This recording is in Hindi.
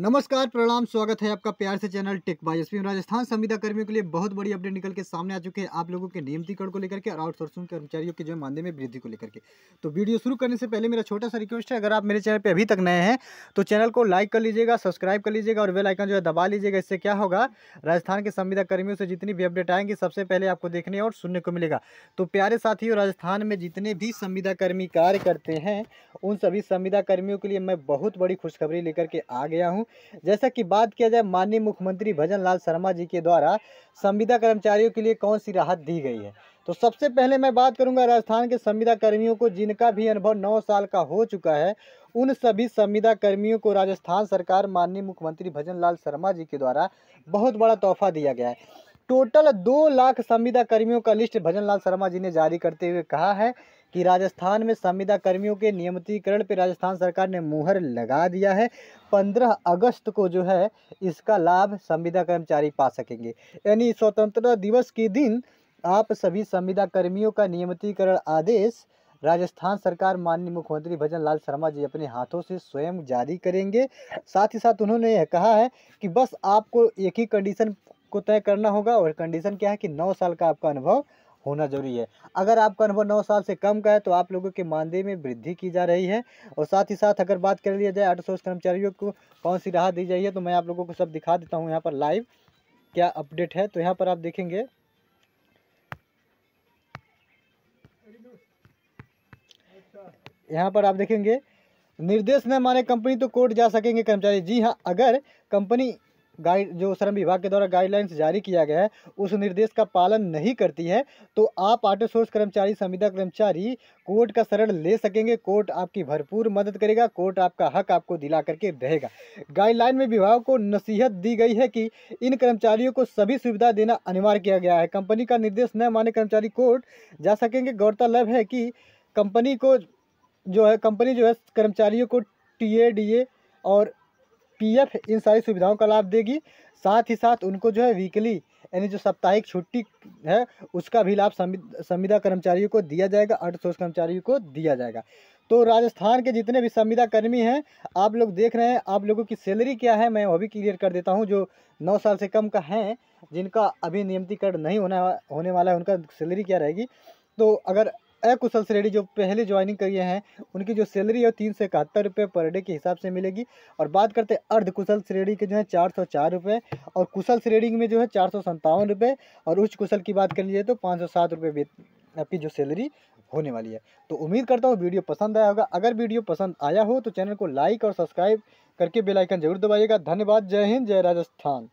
नमस्कार प्रणाम स्वागत है आपका प्यार से channel tech by S Rajasthan संविदा कर्मियों के लिए बहुत बड़ी अपडेट निकल के सामने आ चुके हैं आप लोगों के नियमतीकरण को लेकर के और आउटसोर्सिंग कर्मचारियों के जो मानदेय में वृद्धि को लेकर के तो वीडियो शुरू करने से पहले मेरा छोटा सा रिक्वेस्ट है अगर आप मेरे चैनल पर अभी तक नए हैं तो चैनल को लाइक कर लीजिएगा सब्सक्राइब कर लीजिएगा और वेलाइकन आइकन जो है दबा लीजिएगा इससे क्या होगा राजस्थान के संविदा कर्मियों से जितनी भी अपडेट आएंगी सबसे पहले आपको देखने और सुनने को मिलेगा तो प्यारे साथियों राजस्थान में जितने भी संविदा कर्मी कार्य करते हैं उन सभी संविदा कर्मियों के लिए मैं बहुत बड़ी खुशखबरी लेकर के आ गया हूँ संगठन जैसा कि बात किया जाए माननीय मुख्यमंत्री भजन लाल शर्मा जी के द्वारा संविदा कर्मचारियों के लिए कौन सी राहत दी गई है तो सबसे पहले मैं बात करूंगा राजस्थान के संविदा कर्मियों को जिनका भी अनुभव नौ साल का हो चुका है उन सभी संविदा कर्मियों को राजस्थान सरकार माननीय मुख्यमंत्री भजन लाल शर्मा जी के द्वारा बहुत बड़ा तोहफा दिया गया है टोटल दो लाख संविदा कर्मियों का लिस्ट भजनलाल शर्मा जी ने जारी करते हुए कहा है कि राजस्थान में संविदा कर्मियों के नियमितीकरण पर राजस्थान सरकार ने मुहर लगा दिया है 15 अगस्त को जो है इसका लाभ संविदा कर्मचारी पा सकेंगे यानी स्वतंत्रता दिवस के दिन आप सभी संविदा कर्मियों का नियमितीकरण आदेश राजस्थान सरकार माननीय मुख्यमंत्री भजन लाल शर्मा जी अपने हाथों से स्वयं जारी करेंगे साथ ही साथ उन्होंने यह कहा है कि बस आपको एक ही कंडीशन को तय करना होगा और कंडीशन क्या है कि नौ साल का आपका अनुभव होना जरूरी है अगर आपका अनुभव नौ साल से कम का है तो आप लोगों के मानदेय में वृद्धि की जा रही है और साथ ही साथ अगर बात कर लिया जाए आठ कर्मचारियों को कौन सी राहत दी जाइए तो मैं आप लोगों को सब दिखा देता हूँ यहाँ पर लाइव क्या अपडेट है तो यहाँ पर आप देखेंगे यहाँ पर आप देखेंगे निर्देश न माने कंपनी तो कोर्ट जा सकेंगे कर्मचारी जी हाँ अगर कंपनी गाइड जो श्रम विभाग के द्वारा गाइडलाइंस जारी किया गया है उस निर्देश का पालन नहीं करती है तो आप आटो सोर्स कर्मचारी संविदा कर्मचारी कोर्ट का शरण ले सकेंगे कोर्ट आपकी भरपूर मदद करेगा कोर्ट आपका हक आपको दिला करके रहेगा गाइडलाइन में विभाग को नसीहत दी गई है कि इन कर्मचारियों को सभी सुविधा देना अनिवार्य किया गया है कंपनी का निर्देश न माने कर्मचारी कोर्ट जा सकेंगे गौरतलब है कि कंपनी को जो है कंपनी जो है कर्मचारियों को टी ए डी ए और पीएफ इन सारी सुविधाओं का लाभ देगी साथ ही साथ उनको जो है वीकली यानी जो साप्ताहिक छुट्टी है उसका भी लाभ संविदा कर्मचारियों को दिया जाएगा अर्थसोर्स कर्मचारियों को दिया जाएगा तो राजस्थान के जितने भी संविदा कर्मी हैं आप लोग देख रहे हैं आप लोगों की सैलरी क्या है मैं वो भी क्लियर कर देता हूँ जो नौ साल से कम का हैं जिनका अभी नियमितीकरण नहीं होना होने वाला है उनका सैलरी क्या रहेगी तो अगर अकुशल श्रेणी जो पहले ज्वाइनिंग करिए हैं उनकी जो सैलरी है तीन सौ इकहत्तर रुपये पर डे के हिसाब से मिलेगी और बात करते हैं अर्ध कुशल श्रेणी के जो है चार सौ चार रुपये और कुशल श्रेणी में जो है चार सौ संतावन रुपये और उच्च कुशल की बात कर लीजिए तो पाँच सौ सात रुपये आपकी जो सैलरी होने वाली है तो उम्मीद करता हूँ वीडियो पसंद आया होगा अगर वीडियो पसंद आया हो तो चैनल को लाइक और सब्सक्राइब करके बेलाइकन जरूर दबाइएगा धन्यवाद जय हिंद जय राजस्थान